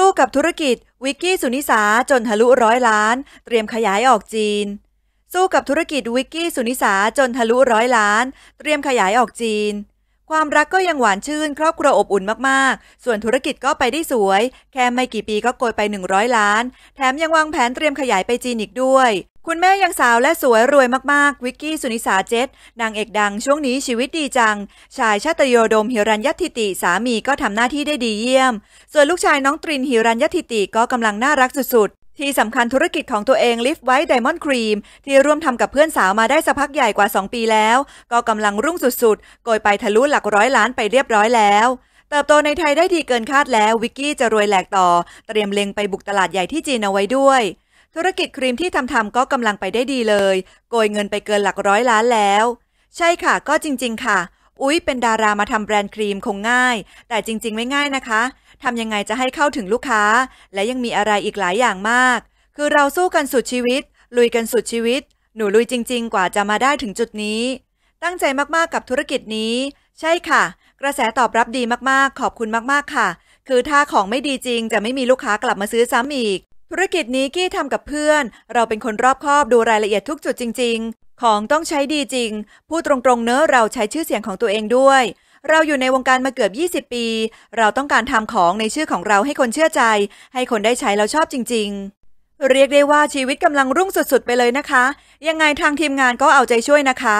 สู้กับธุรกิจวิกกี้ สุนิสา จนทะลุร้อยล้าน เตรียมขยายออกจีน สู้กับธุรกิจวิกกี้สุนิสา จนทะลุร้อยล้าน เตรียมขยายออกจีน ความรักก็ยังหวานชื่น ครอบครัวอบอุ่นมากๆ ส่วนธุรกิจก็ไปได้สวย แค่ไม่กี่ปีก็โกยไป 100 ล้าน แถมยังวางแผนเตรียมขยายไปจีนอีกด้วยคุณแม่ยังสาวและสวยรวยมากๆ วิกกี้ สุนิสาเจตนางเอกดังช่วงนี้ชีวิตดีจัง ชายชาตโยโดมฮิรัญยัติติสามีก็ทำหน้าที่ได้ดีเยี่ยม ส่วนลูกชายน้องตรินฮิรัญยัติติก็กำลังน่ารักสุดๆ ที่สำคัญธุรกิจของตัวเองลิฟไว้ไดมอนด์ครีม ที่ร่วมทำกับเพื่อนสาวมาได้สักพักใหญ่กว่า 2 ปีแล้ว ก็กำลังรุ่งสุดๆ โกยไปทะลุหลักร้อยล้านไปเรียบร้อยแล้ว เติบโตในไทยได้ดีเกินคาดแล้ววิกกี้จะรวยแหลกต่อเตรียมเล็งไปบุกตลาดใหญ่ที่จีนเอาไว้ด้วยธุรกิจครีมที่ทำทำก็กำลังไปได้ดีเลย โกยเงินไปเกินหลักร้อยล้านแล้ว ใช่ค่ะ ก็จริง ๆ ค่ะอุ๊ยเป็นดารามาทำแบรนด์ครีมคงง่าย แต่จริงๆไม่ง่ายนะคะทำยังไงจะให้เข้าถึงลูกค้าและยังมีอะไรอีกหลายอย่างมาก คือเราสู้กันสุดชีวิต ลุยกันสุดชีวิตหนูลุยจริง ๆ กว่าจะมาได้ถึงจุดนี้ ตั้งใจมากๆกับธุรกิจนี้ ใช่ค่ะ กระแสตอบรับดีมากๆ ขอบคุณมากๆค่ะ คือถ้าของไม่ดีจริง จะไม่มีลูกค้ากลับมาซื้อซ้ำอีกธุรกิจนี้กี้ทำกับเพื่อน เราเป็นคนรอบคอบดูรายละเอียดทุกจุดจริง ๆ ของต้องใช้ดีจริง พูดตรงๆเนอะเราใช้ชื่อเสียงของตัวเองด้วย เราอยู่ในวงการมาเกือบ 20 ปี เราต้องการทำของในชื่อของเราให้คนเชื่อใจ ให้คนได้ใช้แล้วชอบจริง ๆ เรียกได้ว่าชีวิตกำลังรุ่งสุดๆ ไปเลยนะคะ ยังไงทางทีมงานก็เอาใจช่วยนะคะ